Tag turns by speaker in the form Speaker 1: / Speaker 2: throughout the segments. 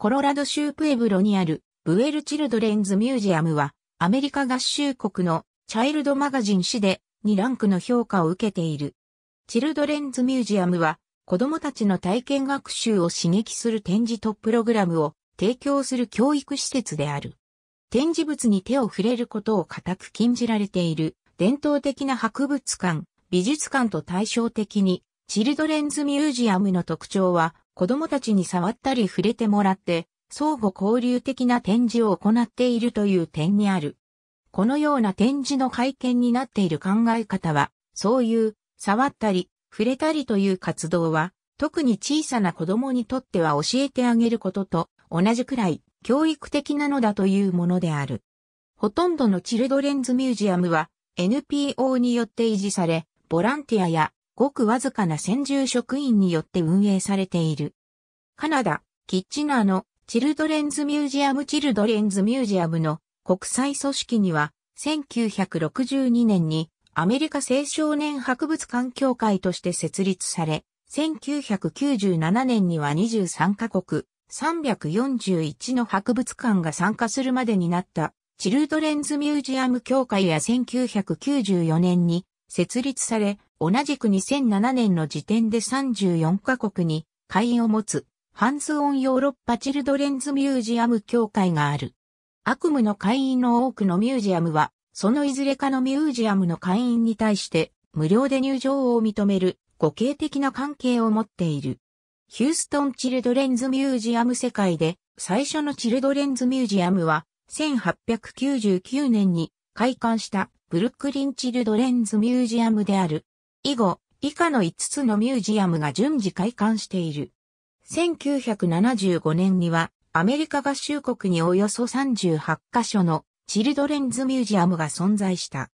Speaker 1: コロラド州プエブロにあるブエルチルドレンズミュージアムはアメリカ合衆国のチャイルドマガジン誌で2ランクの評価を受けている。チルドレンズミュージアムは子供たちの体験学習を刺激する展示とプログラムを提供する教育施設である。展示物に手を触れることを固く禁じられている伝統的な博物館、美術館と対照的にチルドレンズミュージアムの特徴は子供たちに触ったり触れてもらって、相互交流的な展示を行っているという点にある。このような展示の会見になっている考え方は、そういう、触ったり、触れたりという活動は、特に小さな子供にとっては教えてあげることと同じくらい教育的なのだというものである。ほとんどのチルドレンズミュージアムは NPO によって維持され、ボランティアやごくわずかな先住職員によって運営されている。カナダ、キッチナーのチルドレンズミュージアムチルドレンズミュージアムの国際組織には1962年にアメリカ青少年博物館協会として設立され、1997年には23カ国、341の博物館が参加するまでになったチルドレンズミュージアム協会や1994年に設立され、同じく2007年の時点で34カ国に会員を持つ、ハンズオンヨーロッパチルドレンズミュージアム協会がある。悪夢の会員の多くのミュージアムは、そのいずれかのミュージアムの会員に対して無料で入場を認める互恵的な関係を持っている。ヒューストンチルドレンズミュージアム世界で最初のチルドレンズミュージアムは1899年に開館したブルックリンチルドレンズミュージアムである。以後、以下の5つのミュージアムが順次開館している。1975年には、アメリカ合衆国におよそ38カ所のチルドレンズミュージアムが存在した。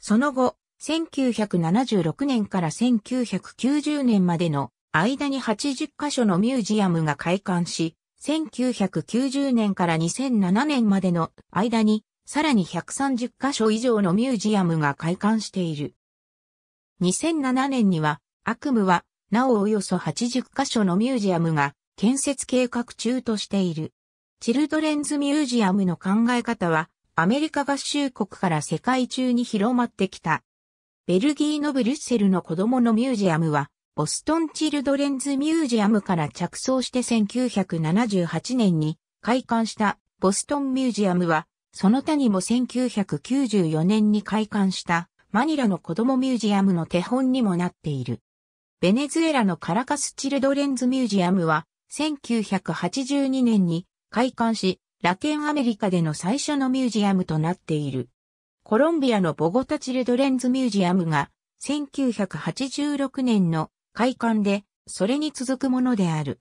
Speaker 1: その後、1976年から1990年までの間に80カ所のミュージアムが開館し、1990年から2007年までの間にさらに130カ所以上のミュージアムが開館している。2007年には、悪夢は、なおおよそ80カ所のミュージアムが建設計画中としている。チルドレンズミュージアムの考え方は、アメリカ合衆国から世界中に広まってきた。ベルギーのブリュッセルの子供のミュージアムは、ボストンチルドレンズミュージアムから着想して1978年に開館したボストンミュージアムは、その他にも1994年に開館したマニラの子供ミュージアムの手本にもなっている。ベネズエラのカラカスチルドレンズミュージアムは、1982年に開館し、ラテンアメリカでの最初のミュージアムとなっている。コロンビアのボゴタチルドレンズミュージアムが、1986年の開館で、それに続くものである。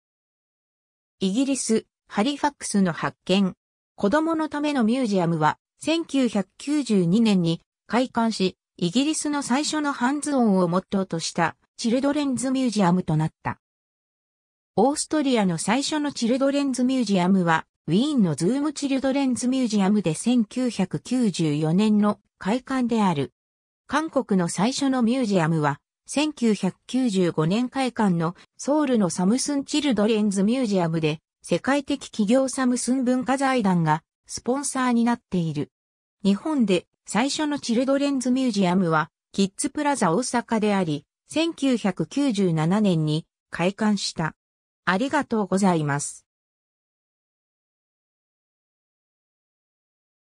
Speaker 1: イギリス、ハリファックスの発見。子供のためのミュージアムは、1992年に開館し、イギリスの最初のハンズオンをモットーとしたチルドレンズミュージアムとなった。オーストリアの最初のチルドレンズミュージアムは、ウィーンのズームチルドレンズミュージアムで1994年の開館である。韓国の最初のミュージアムは、1995年開館のソウルのサムスンチルドレンズミュージアムで、世界的企業サムスン文化財団がスポンサーになっている。日本で最初のチルドレンズミュージアムは、キッズプラザ大阪であり、1997年に開館した。ありがとうございます。